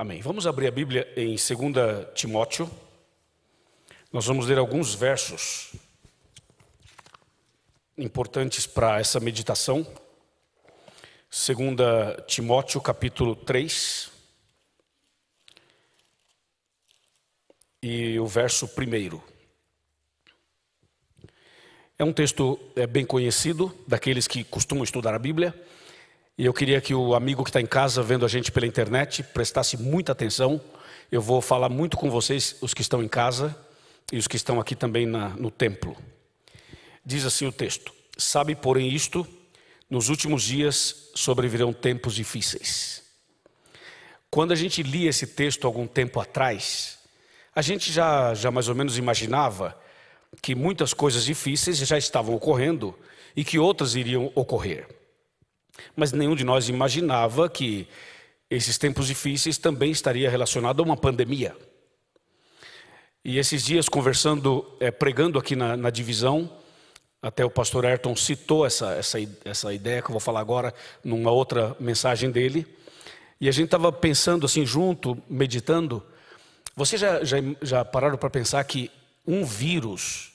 Amém. Vamos abrir a Bíblia em 2 Timóteo. Nós vamos ler alguns versos importantes para essa meditação. 2 Timóteo, capítulo 3. E o verso 1. É um texto é bem conhecido daqueles que costumam estudar a Bíblia. E eu queria que o amigo que está em casa vendo a gente pela internet prestasse muita atenção. Eu vou falar muito com vocês, os que estão em casa e os que estão aqui também na, no templo. Diz assim o texto: Sabe, porém, isto, nos últimos dias sobrevirão tempos difíceis. Quando a gente lia esse texto algum tempo atrás, a gente já, já mais ou menos imaginava que muitas coisas difíceis já estavam ocorrendo e que outras iriam ocorrer. Mas nenhum de nós imaginava que esses tempos difíceis também estaria relacionado a uma pandemia. E esses dias, conversando, é, pregando aqui na, na, divisão, até o pastor Ayrton citou essa, essa, essa ideia que eu vou falar agora numa outra mensagem dele. E a gente estava pensando assim junto, meditando. Vocês já, já, já pararam para pensar que um vírus,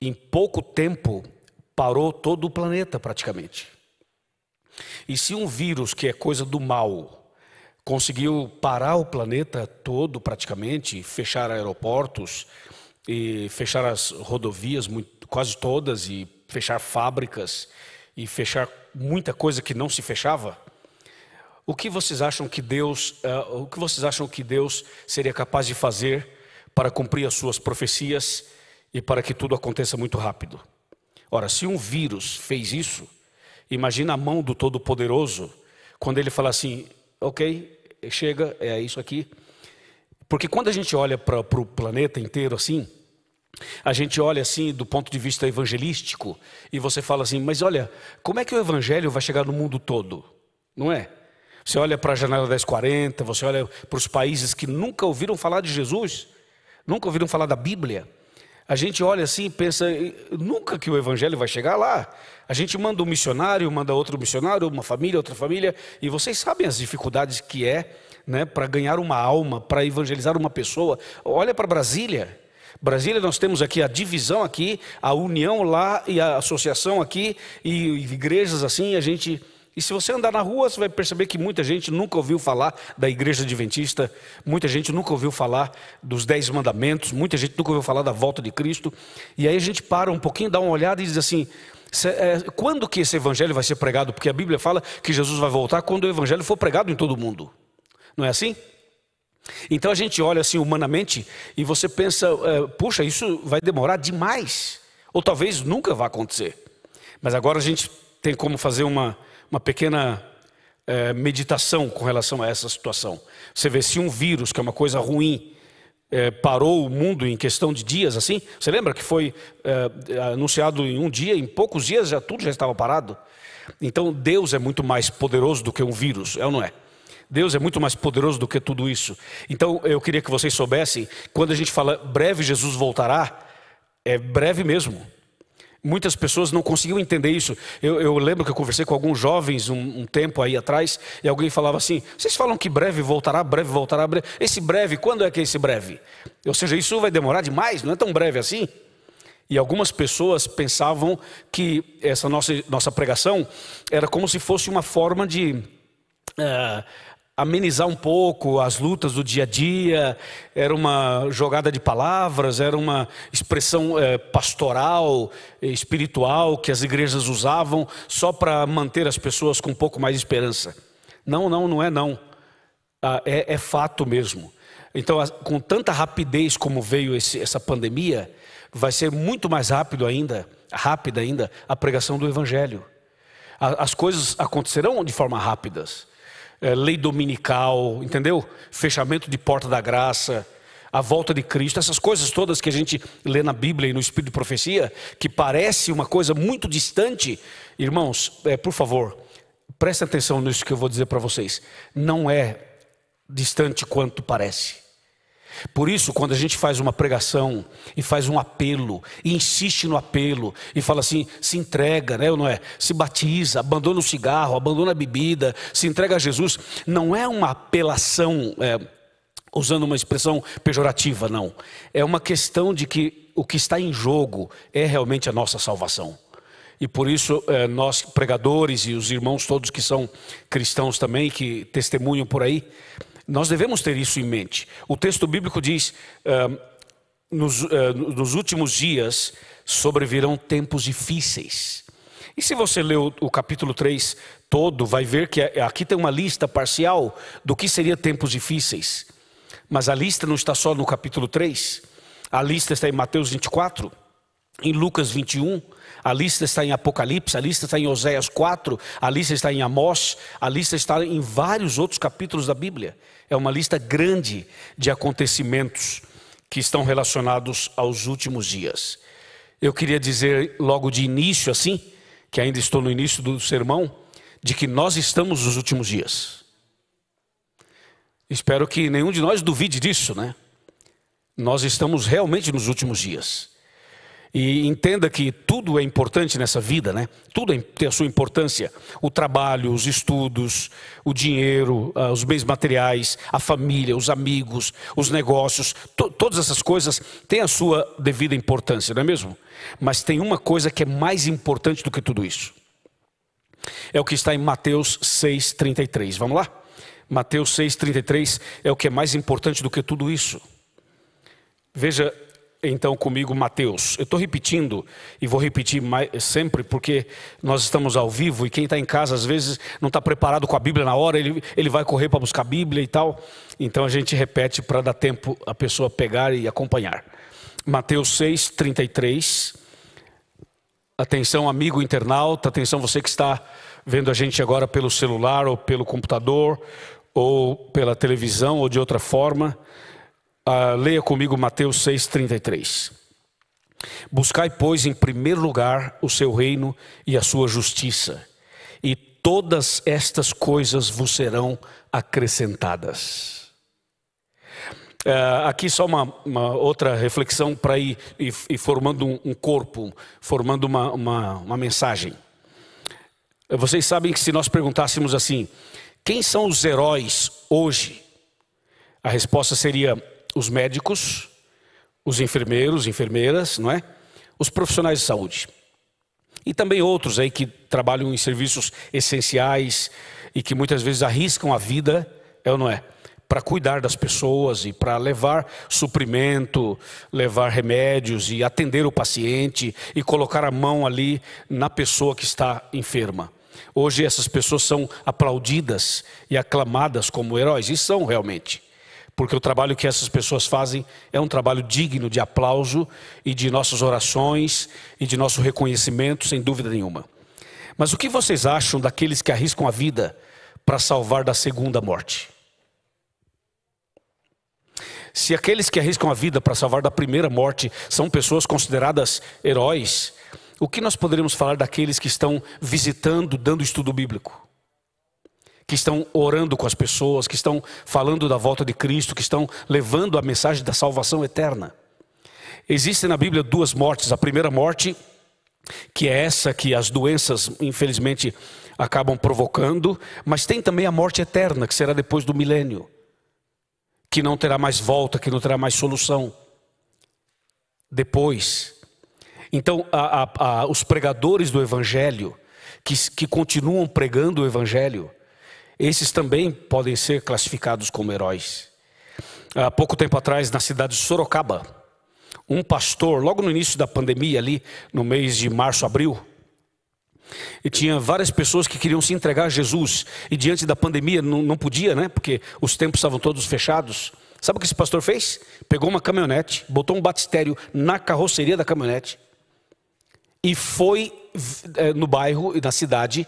em pouco tempo, parou todo o planeta praticamente? E se um vírus, que é coisa do mal, conseguiu parar o planeta todo praticamente, fechar aeroportos e fechar as rodovias quase todas e fechar fábricas e fechar muita coisa que não se fechava, o que vocês acham que Deus, uh, o que vocês acham que Deus seria capaz de fazer para cumprir as suas profecias e para que tudo aconteça muito rápido? Ora, se um vírus fez isso, Imagina a mão do Todo-Poderoso quando ele fala assim: ok, chega, é isso aqui. Porque quando a gente olha para o planeta inteiro assim, a gente olha assim do ponto de vista evangelístico e você fala assim: mas olha, como é que o evangelho vai chegar no mundo todo? Não é? Você olha para a janela 1040, você olha para os países que nunca ouviram falar de Jesus, nunca ouviram falar da Bíblia. A gente olha assim e pensa, nunca que o evangelho vai chegar lá. A gente manda um missionário, manda outro missionário, uma família, outra família, e vocês sabem as dificuldades que é, né, para ganhar uma alma, para evangelizar uma pessoa. Olha para Brasília. Brasília nós temos aqui a divisão aqui, a união lá e a associação aqui e igrejas assim, a gente e se você andar na rua, você vai perceber que muita gente nunca ouviu falar da igreja adventista, muita gente nunca ouviu falar dos dez mandamentos, muita gente nunca ouviu falar da volta de Cristo. E aí a gente para um pouquinho, dá uma olhada e diz assim: é, quando que esse evangelho vai ser pregado? Porque a Bíblia fala que Jesus vai voltar quando o evangelho for pregado em todo o mundo. Não é assim? Então a gente olha assim humanamente e você pensa, é, puxa, isso vai demorar demais, ou talvez nunca vá acontecer. Mas agora a gente tem como fazer uma uma pequena é, meditação com relação a essa situação. Você vê se um vírus, que é uma coisa ruim, é, parou o mundo em questão de dias assim. Você lembra que foi é, anunciado em um dia, em poucos dias já tudo já estava parado? Então Deus é muito mais poderoso do que um vírus, é ou não é? Deus é muito mais poderoso do que tudo isso. Então eu queria que vocês soubessem, quando a gente fala breve Jesus voltará, é breve mesmo. Muitas pessoas não conseguiam entender isso. Eu, eu lembro que eu conversei com alguns jovens um, um, tempo aí atrás, e alguém falava assim: vocês falam que breve voltará, breve voltará, breve. Esse breve, quando é que é esse breve? Ou seja, isso vai demorar demais, não é tão breve assim? E algumas pessoas pensavam que essa nossa, nossa pregação era como se fosse uma forma de. Uh, amenizar um pouco as lutas do dia a dia, era uma jogada de palavras, era uma expressão é, pastoral, eh, espiritual que as igrejas usavam só para manter as pessoas com um pouco mais de esperança. Não, não, não é não. Ah, é, é, fato mesmo. Então, com tanta rapidez como veio esse, essa pandemia, vai ser muito mais rápido ainda, rápida ainda, a pregação do Evangelho. as coisas acontecerão de forma rápidas é, lei dominical, entendeu? Fechamento de porta da graça, a volta de Cristo, essas coisas todas que a gente lê na Bíblia e no Espírito de Profecia, que parece uma coisa muito distante, irmãos, é, por favor, prestem atenção nisso que eu vou dizer para vocês. Não é distante quanto parece. Por isso, quando a gente faz uma pregação e faz um apelo, e insiste no apelo, e fala assim, se entrega, né, ou não é? Se batiza, abandona o cigarro, abandona a bebida, se entrega a Jesus, não é uma apelação, é, usando uma expressão pejorativa, não. É uma questão de que o que está em jogo é realmente a nossa salvação. E por isso, é, nós pregadores e os irmãos todos que são cristãos também, que testemunham por aí, nós devemos ter isso em mente. O texto bíblico diz: nos, nos últimos dias sobrevirão tempos difíceis. E se você lê o, o, capítulo 3 todo, vai ver que aqui tem uma lista parcial do que seria tempos difíceis. Mas a lista não está só no capítulo 3, a lista está em Mateus 24 em Lucas 21, a lista está em Apocalipse, a lista está em Oséias 4, a lista está em Amós, a lista está em vários outros capítulos da Bíblia. É uma lista grande de acontecimentos que estão relacionados aos últimos dias. Eu queria dizer logo de início, assim, que ainda estou no início do sermão, de que nós estamos nos últimos dias. Espero que nenhum de nós duvide disso, né? Nós estamos realmente nos últimos dias. E entenda que tudo é importante nessa vida, né? Tudo é tem a sua importância. O trabalho, os estudos, o dinheiro, ah, os bens materiais, a família, os amigos, os negócios, to todas essas coisas têm a sua devida importância, não é mesmo? Mas tem uma coisa que é mais importante do que tudo isso. É o que está em Mateus 6:33. Vamos lá? Mateus 6:33 é o que é mais importante do que tudo isso. Veja então comigo Mateus. Eu estou repetindo e vou repetir mais, sempre porque nós estamos ao vivo e quem está em casa às vezes não está preparado com a Bíblia na hora, ele, ele vai correr para buscar a Bíblia e tal. Então a gente repete para dar tempo a pessoa pegar e acompanhar. Mateus 6, 33. Atenção, amigo internauta, atenção você que está vendo a gente agora pelo celular ou pelo computador ou pela televisão ou de outra forma. Uh, leia comigo Mateus 6,33. Buscai, pois, em primeiro lugar o seu reino e a sua justiça, e todas estas coisas vos serão acrescentadas. Uh, aqui só uma, uma outra reflexão para ir, ir, ir, formando um, um corpo, formando uma, uma, uma mensagem. Vocês sabem que se nós perguntássemos assim, quem são os heróis hoje? A resposta seria os médicos, os enfermeiros, enfermeiras, não é? Os profissionais de saúde. E também outros aí que trabalham em serviços essenciais e que muitas vezes arriscam a vida, é ou não é? Para cuidar das pessoas e para levar suprimento, levar remédios e atender o paciente e colocar a mão ali na pessoa que está enferma. Hoje essas pessoas são aplaudidas e aclamadas como heróis, e são realmente porque o trabalho que essas pessoas fazem é um trabalho digno de aplauso e de nossas orações e de nosso reconhecimento, sem dúvida nenhuma. Mas o que vocês acham daqueles que arriscam a vida para salvar da segunda morte? Se aqueles que arriscam a vida para salvar da primeira morte são pessoas consideradas heróis, o que nós poderíamos falar daqueles que estão visitando, dando estudo bíblico? que estão orando com as pessoas, que estão falando da volta de Cristo, que estão levando a mensagem da salvação eterna. Existem na Bíblia duas mortes. A primeira morte, que é essa que as doenças, infelizmente, acabam provocando, mas tem também a morte eterna, que será depois do milênio, que não terá mais volta, que não terá mais solução. Depois. Então, a, a, a, os pregadores do Evangelho, que, que continuam pregando o Evangelho, esses também podem ser classificados como heróis. Há pouco tempo atrás, na cidade de Sorocaba, um pastor, logo no início da pandemia, ali no mês de março, abril, e tinha várias pessoas que queriam se entregar a Jesus. E diante da pandemia não, não podia, né? Porque os tempos estavam todos fechados. Sabe o que esse pastor fez? Pegou uma caminhonete, botou um batistério na carroceria da caminhonete e foi eh, no bairro e na cidade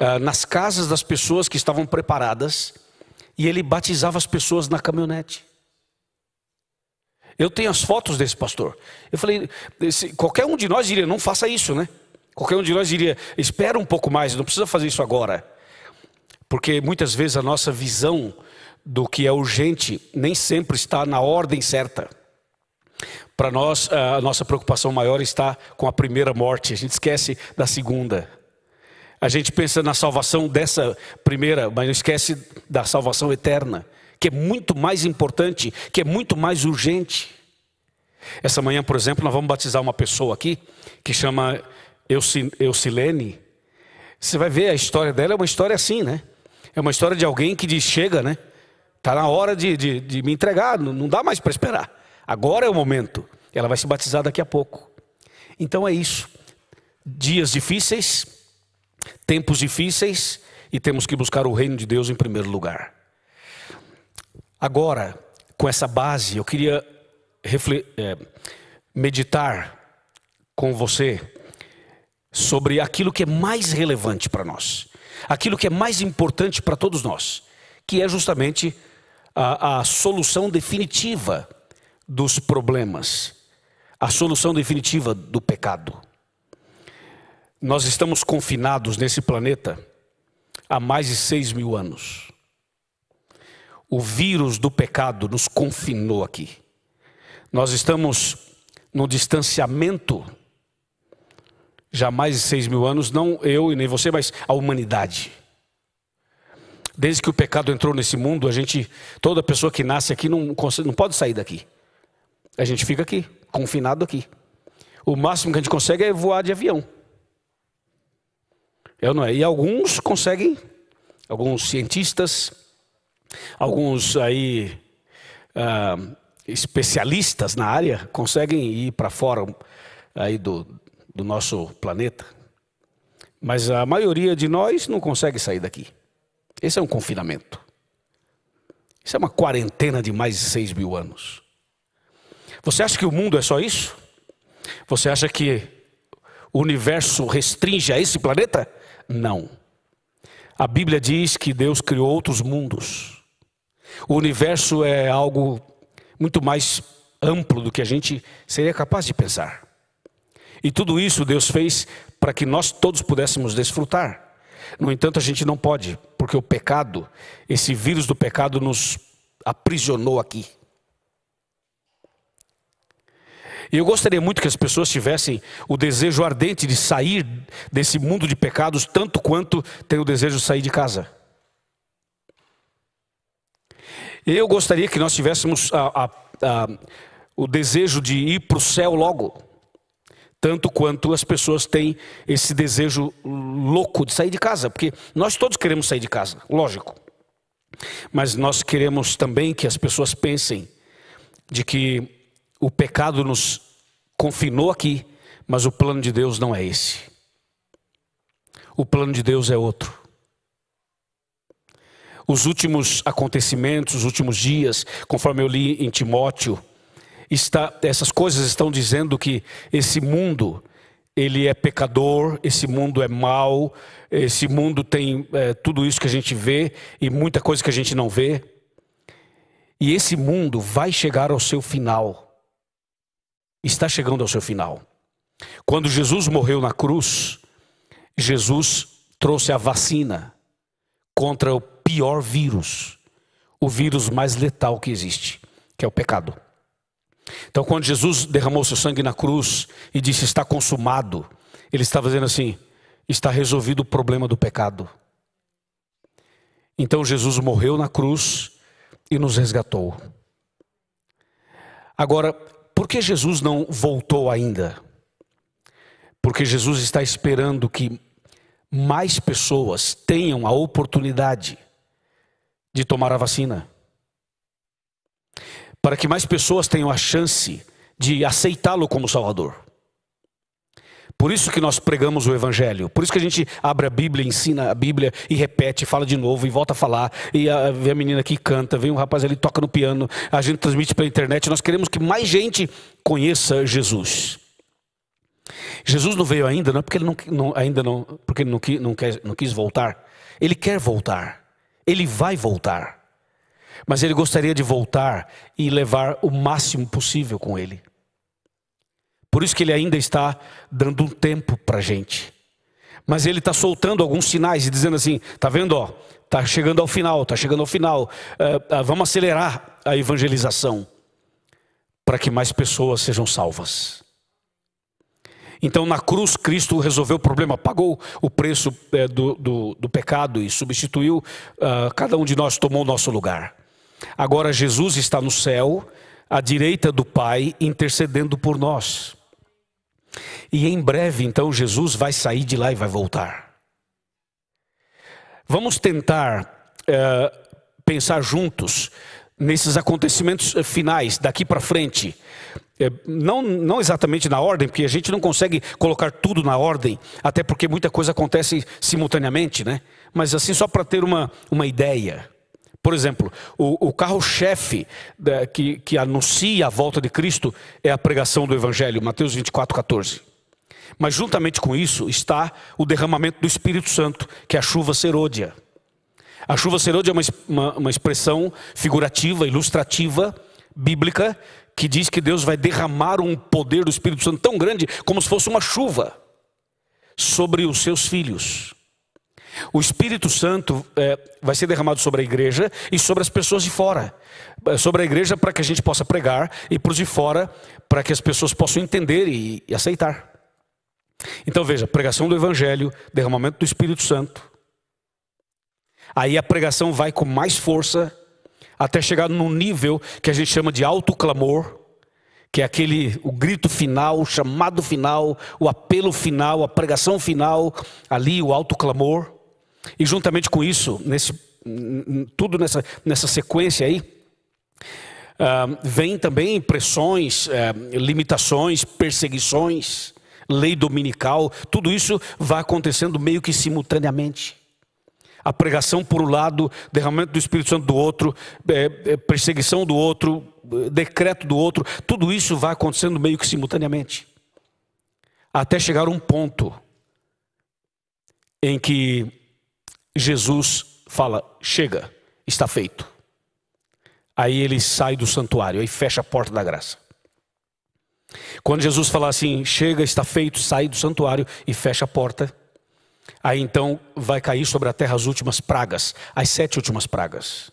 ah, nas casas das pessoas que estavam preparadas e ele batizava as pessoas na caminhonete. Eu tenho as fotos desse pastor. Eu falei, qualquer um de nós diria, não faça isso, né? Qualquer um de nós diria, espera um pouco mais, não precisa fazer isso agora. Porque muitas vezes a nossa visão do que é urgente nem sempre está na ordem certa. Para nós, ah, a nossa preocupação maior está com a primeira morte, a gente esquece da segunda. A gente pensa na salvação dessa primeira, mas não esquece da salvação eterna, que é muito mais importante, que é muito mais urgente. Essa manhã, por exemplo, nós vamos batizar uma pessoa aqui que chama Eucilene. Você vai ver a história dela, é uma história assim, né? É uma história de alguém que diz: chega, né? Está na hora de, de, de, me entregar, não, não dá mais para esperar. Agora é o momento. Ela vai se batizar daqui a pouco. Então é isso. Dias difíceis, tempos difíceis e temos que buscar o reino de Deus em primeiro lugar. Agora, com essa base, eu queria é, meditar com você sobre aquilo que é mais relevante para nós, aquilo que é mais importante para todos nós, que é justamente a, a solução definitiva dos problemas, a solução definitiva do pecado. Nós estamos confinados nesse planeta há mais de seis mil anos. O vírus do pecado nos confinou aqui. Nós estamos no distanciamento já mais de seis mil anos, não eu e nem você, mas a humanidade. Desde que o pecado entrou nesse mundo, a gente, toda pessoa que nasce aqui não, não pode sair daqui. A gente fica aqui, confinado aqui. O máximo que a gente consegue é voar de avião. É ou não é? E alguns conseguem, alguns cientistas, alguns aí ah, especialistas na área conseguem ir para fora aí do, do nosso planeta. Mas a maioria de nós não consegue sair daqui. Esse é um confinamento. Isso é uma quarentena de mais de 6 mil anos. Você acha que o mundo é só isso? Você acha que o universo restringe a esse planeta? Não. A Bíblia diz que Deus criou outros mundos. O universo é algo muito mais amplo do que a gente seria capaz de pensar. E tudo isso Deus fez para que nós todos pudéssemos desfrutar. No entanto, a gente não pode, porque o pecado, esse vírus do pecado, nos aprisionou aqui. Eu gostaria muito que as pessoas tivessem o desejo ardente de sair desse mundo de pecados, tanto quanto tem o desejo de sair de casa. Eu gostaria que nós tivéssemos a, a, a, o desejo de ir para o céu logo, tanto quanto as pessoas têm esse desejo louco de sair de casa, porque nós todos queremos sair de casa, lógico. Mas nós queremos também que as pessoas pensem de que o pecado nos confinou aqui, mas o plano de Deus não é esse. O plano de Deus é outro. Os últimos acontecimentos, os últimos dias, conforme eu li em Timóteo, está, essas coisas estão dizendo que esse mundo ele é pecador, esse mundo é mau, esse mundo tem é, tudo isso que a gente vê e muita coisa que a gente não vê. E esse mundo vai chegar ao seu final está chegando ao seu final. Quando Jesus morreu na cruz, Jesus trouxe a vacina contra o pior vírus, o vírus mais letal que existe, que é o pecado. Então, quando Jesus derramou seu sangue na cruz e disse está consumado, ele está dizendo assim: está resolvido o problema do pecado. Então, Jesus morreu na cruz e nos resgatou. Agora, por que Jesus não voltou ainda? Porque Jesus está esperando que mais pessoas tenham a oportunidade de tomar a vacina. Para que mais pessoas tenham a chance de aceitá-lo como Salvador. Por isso que nós pregamos o Evangelho. Por isso que a gente abre a Bíblia, ensina a Bíblia e repete, fala de novo e volta a falar. E a, ah, vem a menina que canta, vem um rapaz ali toca no piano. A gente transmite pela internet. Nós queremos que mais gente conheça Jesus. Jesus não veio ainda, não é porque ele não, não ainda não, porque ele não, não, quer, não quis voltar. Ele quer voltar. Ele vai voltar. Mas ele gostaria de voltar e levar o máximo possível com ele. Por isso que ele ainda está dando um tempo para a gente. Mas ele está soltando alguns sinais e dizendo assim: tá vendo, ó, tá chegando ao final, tá chegando ao final. Uh, uh, vamos acelerar a evangelização para que mais pessoas sejam salvas. Então, na cruz, Cristo resolveu o problema, pagou o preço é, do, do, do, pecado e substituiu, uh, cada um de nós tomou o nosso lugar. Agora, Jesus está no céu, à direita do Pai, intercedendo por nós. E em breve, então, Jesus vai sair de lá e vai voltar. Vamos tentar eh, pensar juntos nesses acontecimentos finais, daqui para frente. Eh, não, não exatamente na ordem, porque a gente não consegue colocar tudo na ordem, até porque muita coisa acontece simultaneamente, né? Mas assim, só para ter uma, uma ideia. Por exemplo, o, o carro-chefe né, que, que anuncia a volta de Cristo é a pregação do Evangelho, Mateus 24, 14. Mas juntamente com isso está o derramamento do Espírito Santo, que é a chuva serôdia. A chuva serôdia é uma, uma, uma expressão figurativa, ilustrativa, bíblica, que diz que Deus vai derramar um poder do Espírito Santo tão grande como se fosse uma chuva sobre os seus filhos. O Espírito Santo é, vai ser derramado sobre a igreja e sobre as pessoas de fora. É, sobre a igreja para que a gente possa pregar e para os de fora para que as pessoas possam entender e, e aceitar. Então veja: pregação do Evangelho, derramamento do Espírito Santo. Aí a pregação vai com mais força até chegar num nível que a gente chama de alto clamor, que é aquele o grito final, o chamado final, o apelo final, a pregação final, ali o alto clamor. E juntamente com isso, nesse, tudo nessa, nessa sequência aí, uh, vem também pressões, uh, limitações, perseguições, lei dominical, tudo isso vai acontecendo meio que simultaneamente. A pregação por um lado, derramamento do Espírito Santo do outro, é, é, perseguição do outro, é, decreto do outro, tudo isso vai acontecendo meio que simultaneamente. Até chegar um ponto em que Jesus fala: chega, está feito. Aí ele sai do santuário, aí fecha a porta da graça. Quando Jesus falar assim, chega, está feito, sai do santuário e fecha a porta, aí então vai cair sobre a terra as últimas pragas, as sete últimas pragas.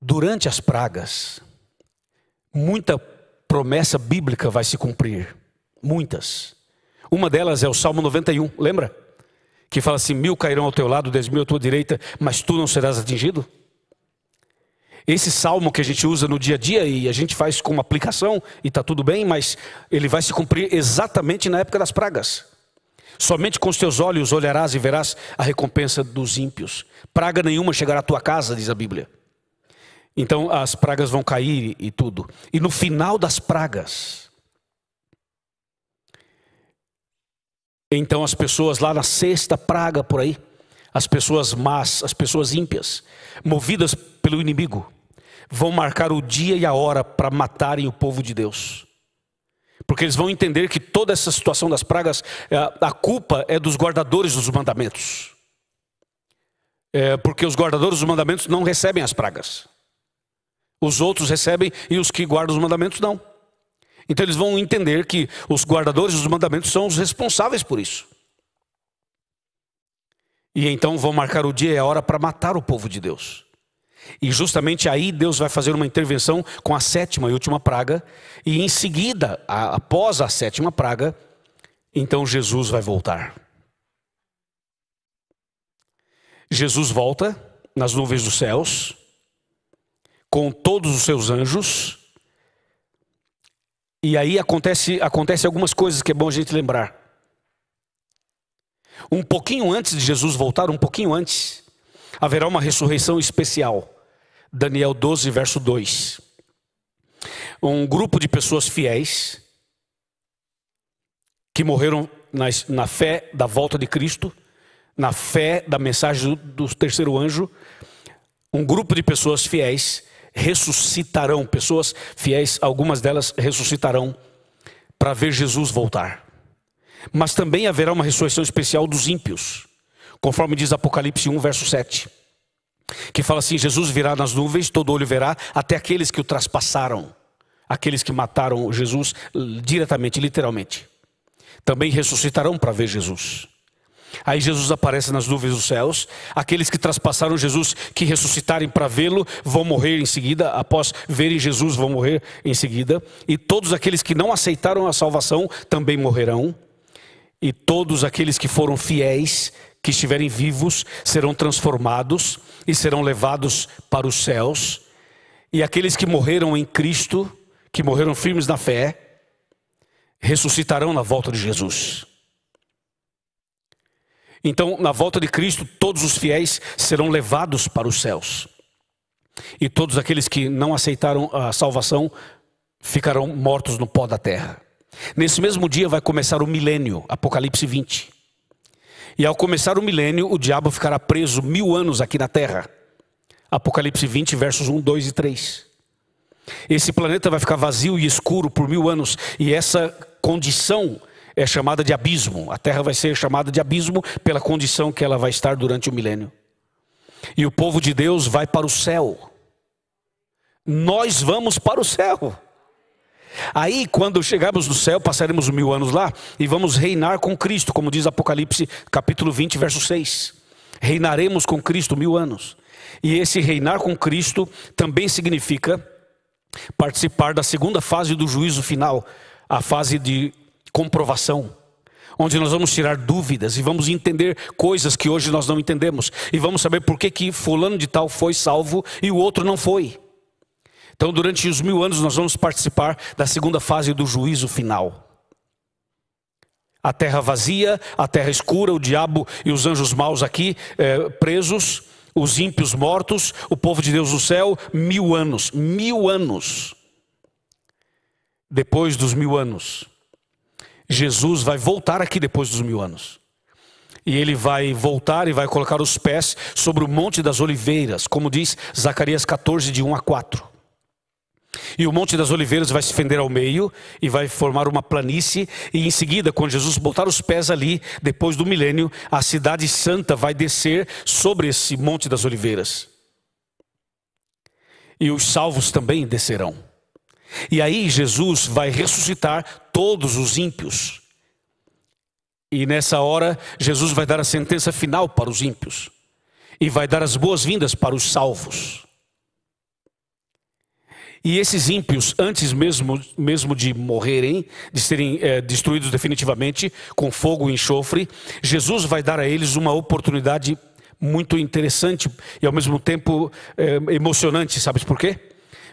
Durante as pragas, muita promessa bíblica vai se cumprir, muitas. Uma delas é o Salmo 91, lembra? que fala assim: mil cairão ao teu lado, dez mil à tua direita, mas tu não serás atingido? Esse salmo que a gente usa no dia a dia e a gente faz como aplicação e está tudo bem, mas ele vai se cumprir exatamente na época das pragas. Somente com os teus olhos olharás e verás a recompensa dos ímpios. Praga nenhuma chegará à tua casa, diz a Bíblia. Então as pragas vão cair e tudo. E no final das pragas, Então as pessoas lá na sexta praga por aí, as pessoas más, as pessoas ímpias, movidas pelo inimigo, vão marcar o dia e a hora para matarem o povo de Deus. Porque eles vão entender que toda essa situação das pragas, eh, a culpa é dos guardadores dos mandamentos. É porque os guardadores dos mandamentos não recebem as pragas. Os outros recebem e os que guardam os mandamentos não. Então eles vão entender que os guardadores dos mandamentos são os responsáveis por isso. E então vão marcar o dia e a hora para matar o povo de Deus. E justamente aí Deus vai fazer uma intervenção com a sétima e última praga, e em seguida, após a sétima praga, então Jesus vai voltar. Jesus volta nas nuvens dos céus, com todos os seus anjos, e aí acontece, acontece algumas coisas que é bom a gente lembrar. Um pouquinho antes de Jesus voltar, um pouquinho antes, haverá uma ressurreição especial. Daniel 12, verso 2. Um grupo de pessoas fiéis que morreram na, na fé da volta de Cristo, na fé da mensagem do, do terceiro anjo, um grupo de pessoas fiéis ressuscitarão, pessoas fiéis, algumas delas ressuscitarão para ver Jesus voltar. Mas também haverá uma ressurreição especial dos ímpios, conforme diz Apocalipse 1, verso 7, que fala assim: Jesus virá nas nuvens, todo olho verá, até aqueles que o traspassaram, aqueles que mataram Jesus diretamente, literalmente. Também ressuscitarão para ver Jesus. Aí Jesus aparece nas nuvens dos céus. Aqueles que traspassaram Jesus, que ressuscitarem para vê-lo, vão morrer em seguida. Após verem Jesus, vão morrer em seguida. E todos aqueles que não aceitaram a salvação também morrerão. E todos aqueles que foram fiéis, que estiverem vivos, serão transformados e serão levados para os céus. E aqueles que morreram em Cristo, que morreram firmes na fé, ressuscitarão na volta de Jesus. Então, na volta de Cristo, todos os fiéis serão levados para os céus. E todos aqueles que não aceitaram a salvação ficarão mortos no pó da terra. Nesse mesmo dia vai começar o milênio, Apocalipse 20. E ao começar o milênio, o diabo ficará preso mil anos aqui na terra. Apocalipse 20, versos 1, 2 e 3. Esse planeta vai ficar vazio e escuro por mil anos, e essa condição é chamada de abismo. A terra vai ser chamada de abismo pela condição que ela vai estar durante o milênio. E o povo de Deus vai para o céu. Nós vamos para o céu. Aí, quando chegarmos no céu, passaremos mil anos lá e vamos reinar com Cristo, como diz Apocalipse capítulo 20, verso 6. Reinaremos com Cristo mil anos. E esse reinar com Cristo também significa participar da segunda fase do juízo final, a fase de comprovação, onde nós vamos tirar dúvidas e vamos entender coisas que hoje nós não entendemos e vamos saber por que que fulano de tal foi salvo e o outro não foi. Então, durante os mil anos nós vamos participar da segunda fase do juízo final. A terra vazia, a terra escura, o diabo e os anjos maus aqui eh, presos, os ímpios mortos, o povo de Deus no céu, mil anos, mil anos. Depois dos mil anos, Jesus vai voltar aqui depois dos mil anos. E ele vai voltar e vai colocar os pés sobre o Monte das Oliveiras, como diz Zacarias 14, de 1 a 4. E o Monte das Oliveiras vai se fender ao meio e vai formar uma planície. E em seguida, quando Jesus botar os pés ali, depois do milênio, a Cidade Santa vai descer sobre esse Monte das Oliveiras. E os salvos também descerão. E aí Jesus vai ressuscitar todos os ímpios. E nessa hora, Jesus vai dar a sentença final para os ímpios e vai dar as boas-vindas para os salvos. E esses ímpios, antes mesmo, mesmo de morrerem, de serem é, destruídos definitivamente com fogo e enxofre, Jesus vai dar a eles uma oportunidade muito interessante e ao mesmo tempo é, emocionante, sabes por quê?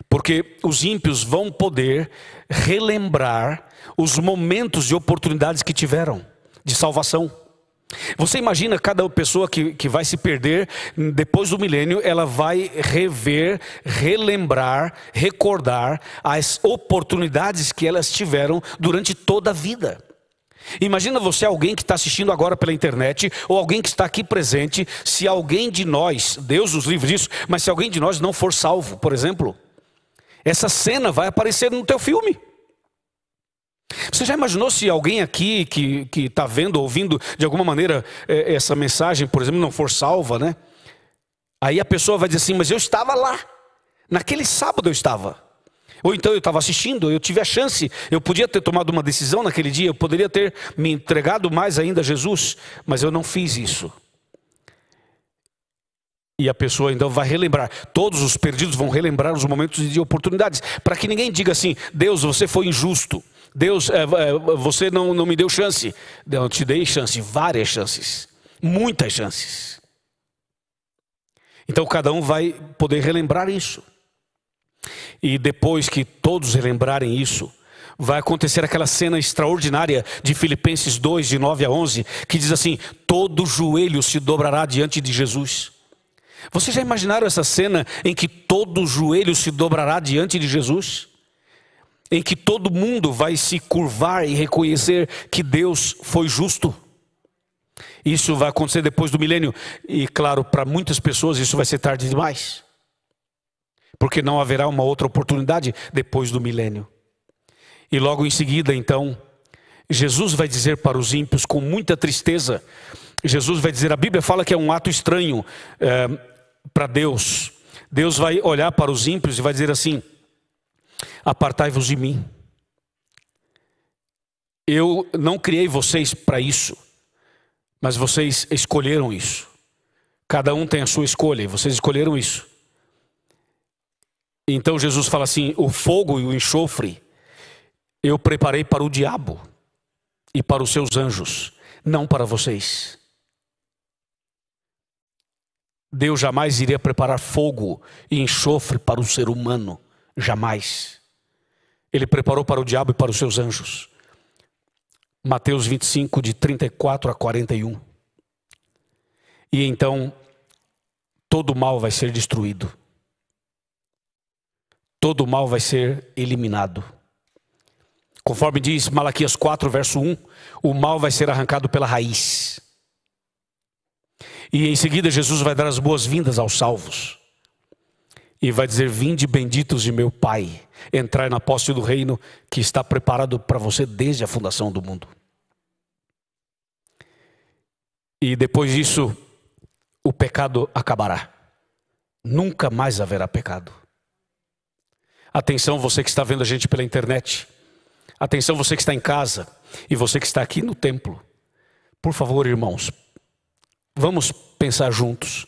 Porque os ímpios vão poder relembrar os momentos e oportunidades que tiveram de salvação. Você imagina cada pessoa que, que vai se perder depois do milênio, ela vai rever, relembrar, recordar as oportunidades que elas tiveram durante toda a vida. Imagina você, alguém que está assistindo agora pela internet, ou alguém que está aqui presente, se alguém de nós, Deus nos livre disso, mas se alguém de nós não for salvo, por exemplo, essa cena vai aparecer no teu filme. Você já imaginou se alguém aqui que está vendo, ouvindo de alguma maneira é, essa mensagem, por exemplo, não for salva, né? Aí a pessoa vai dizer assim: Mas eu estava lá, naquele sábado eu estava. Ou então eu estava assistindo, eu tive a chance, eu podia ter tomado uma decisão naquele dia, eu poderia ter me entregado mais ainda a Jesus, mas eu não fiz isso. E a pessoa então vai relembrar, todos os perdidos vão relembrar os momentos de oportunidades, para que ninguém diga assim: Deus, você foi injusto, Deus, é, é, você não, não me deu chance. Eu te dei chance, várias chances, muitas chances. Então cada um vai poder relembrar isso. E depois que todos relembrarem isso, vai acontecer aquela cena extraordinária de Filipenses 2, de 9 a 11, que diz assim: Todo joelho se dobrará diante de Jesus vocês já imaginaram essa cena em que todo joelho se dobrará diante de Jesus? Em que todo mundo vai se curvar e reconhecer que Deus foi justo? Isso vai acontecer depois do milênio, e claro, para muitas pessoas isso vai ser tarde demais, porque não haverá uma outra oportunidade depois do milênio. E logo em seguida, então, Jesus vai dizer para os ímpios com muita tristeza: Jesus vai dizer, a Bíblia fala que é um ato estranho, é, para Deus, Deus vai olhar para os ímpios e vai dizer assim: Apartai-vos de mim. Eu não criei vocês para isso, mas vocês escolheram isso. Cada um tem a sua escolha e vocês escolheram isso. Então Jesus fala assim: o fogo e o enxofre eu preparei para o diabo e para os seus anjos, não para vocês. Deus jamais iria preparar fogo e enxofre para o ser humano, jamais. Ele preparou para o diabo e para os seus anjos. Mateus 25, de 34 a 41. E então, todo mal vai ser destruído, todo mal vai ser eliminado. Conforme diz Malaquias 4, verso 1, o mal vai ser arrancado pela raiz. E em seguida Jesus vai dar as boas-vindas aos salvos. E vai dizer: Vinde benditos de meu Pai, entrai na posse do reino que está preparado para você desde a fundação do mundo. E depois disso, o pecado acabará. Nunca mais haverá pecado. Atenção, você que está vendo a gente pela internet. Atenção, você que está em casa. E você que está aqui no templo. Por favor, irmãos, vamos pensar juntos,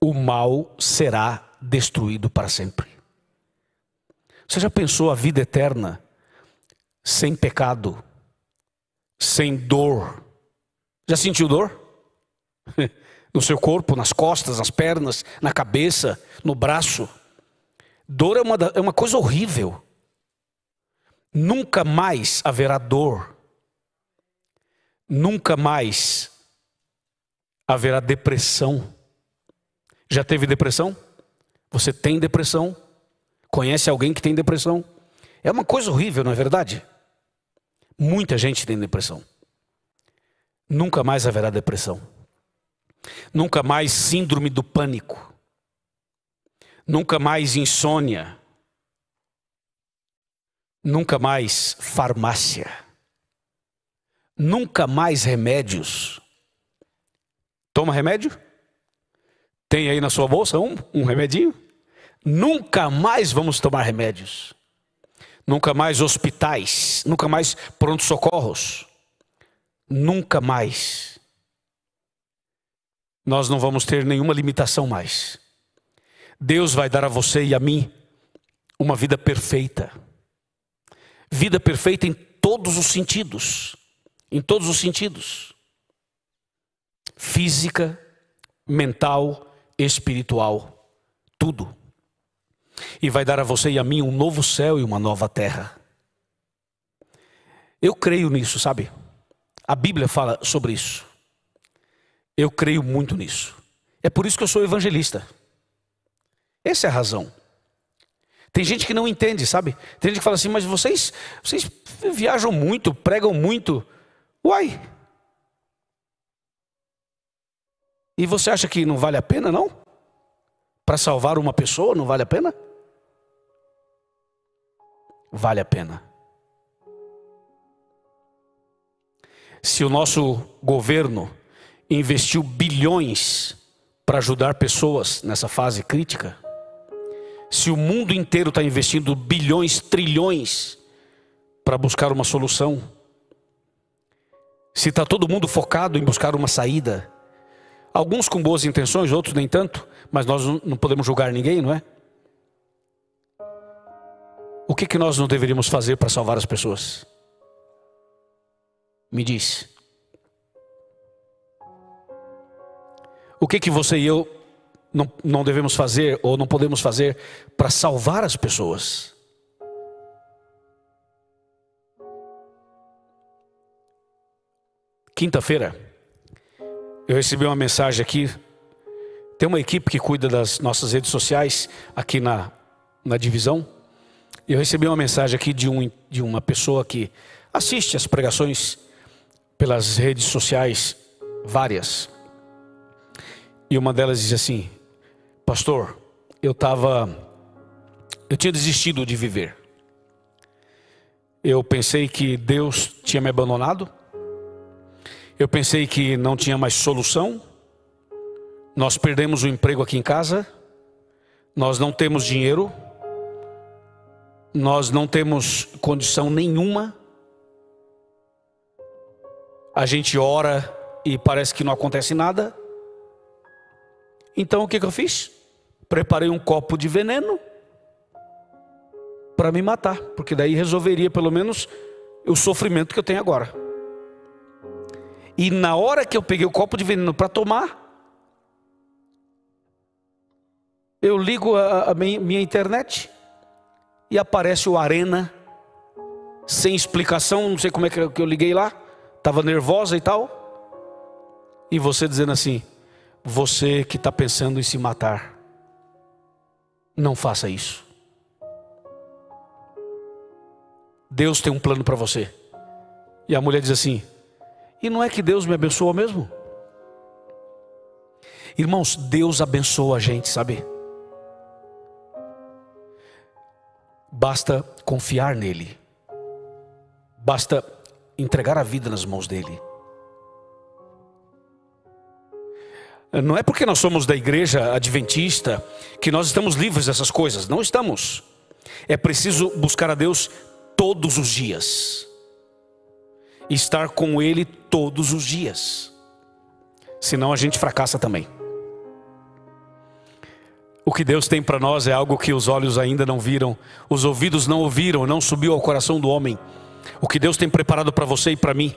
o mal será destruído para sempre. Você já pensou a vida eterna sem pecado, sem dor? Já sentiu dor? No seu corpo, nas costas, nas pernas, na cabeça, no braço. Dor é uma, é uma coisa horrível. Nunca mais haverá dor. Nunca mais haverá depressão. Já teve depressão? Você tem depressão? Conhece alguém que tem depressão? É uma coisa horrível, não é verdade? Muita gente tem depressão. Nunca mais haverá depressão. Nunca mais síndrome do pânico. Nunca mais insônia. Nunca mais farmácia. Nunca mais remédios. Toma remédio? Tem aí na sua bolsa um, um remedinho? Nunca mais vamos tomar remédios. Nunca mais hospitais, nunca mais pronto-socorros. Nunca mais. Nós não vamos ter nenhuma limitação mais. Deus vai dar a você e a mim uma vida perfeita. Vida perfeita em todos os sentidos. Em todos os sentidos física, mental, espiritual, tudo. E vai dar a você e a mim um novo céu e uma nova terra. Eu creio nisso, sabe? A Bíblia fala sobre isso. Eu creio muito nisso. É por isso que eu sou evangelista. Essa é a razão. Tem gente que não entende, sabe? Tem gente que fala assim, mas vocês, vocês viajam muito, pregam muito. Uai, E você acha que não vale a pena, não? Para salvar uma pessoa, não vale a pena? Vale a pena. Se o nosso governo investiu bilhões para ajudar pessoas nessa fase crítica, se o mundo inteiro está investindo bilhões, trilhões para buscar uma solução, se está todo mundo focado em buscar uma saída, Alguns com boas intenções, outros nem tanto, mas nós não podemos julgar ninguém, não é? O que, que nós não deveríamos fazer para salvar as pessoas? Me diz. O que, que você e eu não, não devemos fazer ou não podemos fazer para salvar as pessoas? Quinta-feira eu recebi uma mensagem aqui. Tem uma equipe que cuida das nossas redes sociais aqui na, na divisão. Eu recebi uma mensagem aqui de, um, de uma pessoa que assiste as pregações pelas redes sociais, várias. E uma delas diz assim: Pastor, eu estava. Eu tinha desistido de viver. Eu pensei que Deus tinha me abandonado. Eu pensei que não tinha mais solução. Nós perdemos o emprego aqui em casa. Nós não temos dinheiro. Nós não temos condição nenhuma. A gente ora e parece que não acontece nada. Então o que, que eu fiz? Preparei um copo de veneno para me matar, porque daí resolveria pelo menos o sofrimento que eu tenho agora. E na hora que eu peguei o copo de veneno para tomar, eu ligo a, a minha, minha internet e aparece o Arena, sem explicação, não sei como é que eu liguei lá, estava nervosa e tal. E você dizendo assim: você que está pensando em se matar, não faça isso. Deus tem um plano para você. E a mulher diz assim: e não é que Deus me abençoou mesmo? Irmãos, Deus abençoa a gente, sabe? Basta confiar nele, basta entregar a vida nas mãos dele. Não é porque nós somos da igreja adventista que nós estamos livres dessas coisas, não estamos. É preciso buscar a Deus todos os dias estar com Ele todos os dias. Senão a gente fracassa também. O que Deus tem para nós é algo que os olhos ainda não viram, os ouvidos não ouviram, não subiu ao coração do homem. O que Deus tem preparado para você e para mim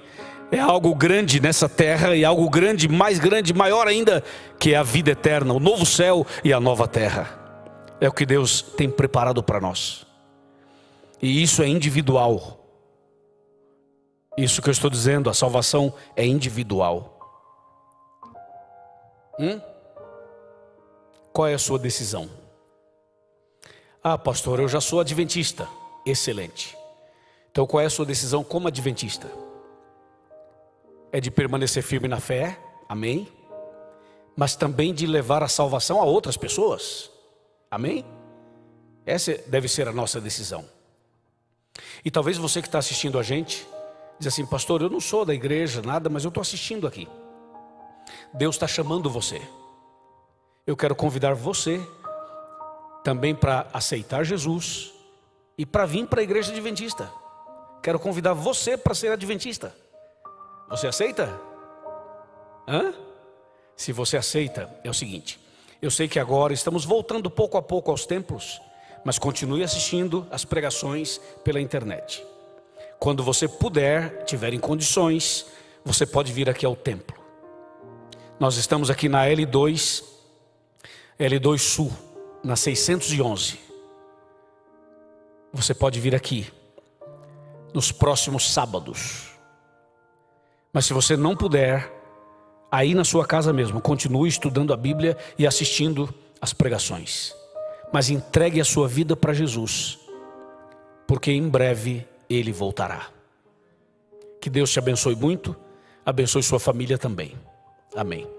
é algo grande nessa terra e algo grande, mais grande, maior ainda, que é a vida eterna, o novo céu e a nova terra. É o que Deus tem preparado para nós. E isso é individual. Isso que eu estou dizendo, a salvação é individual. Hum? Qual é a sua decisão? Ah, pastor, eu já sou adventista. Excelente. Então, qual é a sua decisão como adventista? É de permanecer firme na fé, amém? Mas também de levar a salvação a outras pessoas, amém? Essa deve ser a nossa decisão. E talvez você que está assistindo a gente, Diz assim, pastor, eu não sou da igreja, nada, mas eu estou assistindo aqui. Deus está chamando você. Eu quero convidar você também para aceitar Jesus e para vir para a igreja adventista. Quero convidar você para ser adventista. Você aceita? Hã? Se você aceita, é o seguinte: eu sei que agora estamos voltando pouco a pouco aos templos, mas continue assistindo as pregações pela internet. Quando você puder, tiver em condições, você pode vir aqui ao templo. Nós estamos aqui na L2, L2 Sul, na 611. Você pode vir aqui nos próximos sábados. Mas se você não puder, aí na sua casa mesmo, continue estudando a Bíblia e assistindo as pregações. Mas entregue a sua vida para Jesus, porque em breve ele voltará. Que Deus te abençoe muito, abençoe sua família também. Amém.